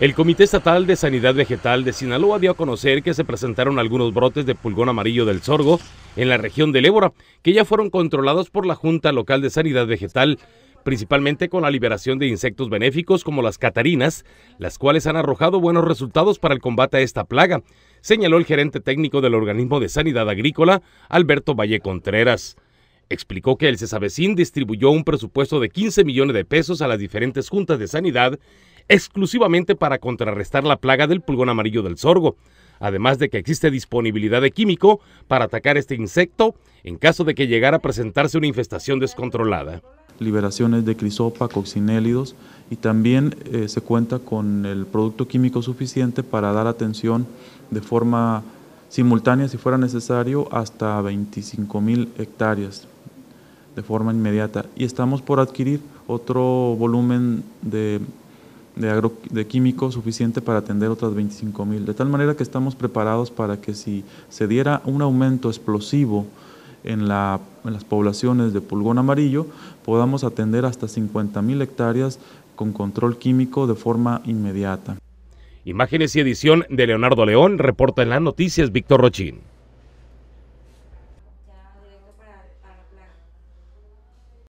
El Comité Estatal de Sanidad Vegetal de Sinaloa dio a conocer que se presentaron algunos brotes de pulgón amarillo del sorgo en la región del Ébora, que ya fueron controlados por la Junta Local de Sanidad Vegetal, principalmente con la liberación de insectos benéficos como las catarinas, las cuales han arrojado buenos resultados para el combate a esta plaga, señaló el gerente técnico del organismo de sanidad agrícola, Alberto Valle Contreras. Explicó que el Cesavecín distribuyó un presupuesto de 15 millones de pesos a las diferentes juntas de sanidad exclusivamente para contrarrestar la plaga del pulgón amarillo del sorgo, además de que existe disponibilidad de químico para atacar este insecto en caso de que llegara a presentarse una infestación descontrolada. Liberaciones de crisopa, coccinélidos y también eh, se cuenta con el producto químico suficiente para dar atención de forma simultánea, si fuera necesario, hasta 25 mil hectáreas de forma inmediata. Y estamos por adquirir otro volumen de de, químico suficiente para atender otras 25 mil. De tal manera que estamos preparados para que si se diera un aumento explosivo en, en las poblaciones de pulgón amarillo, podamos atender hasta 50 mil hectáreas con control químico de forma inmediata. Imágenes y edición de Leonardo León, reporta en las noticias Víctor Rochín.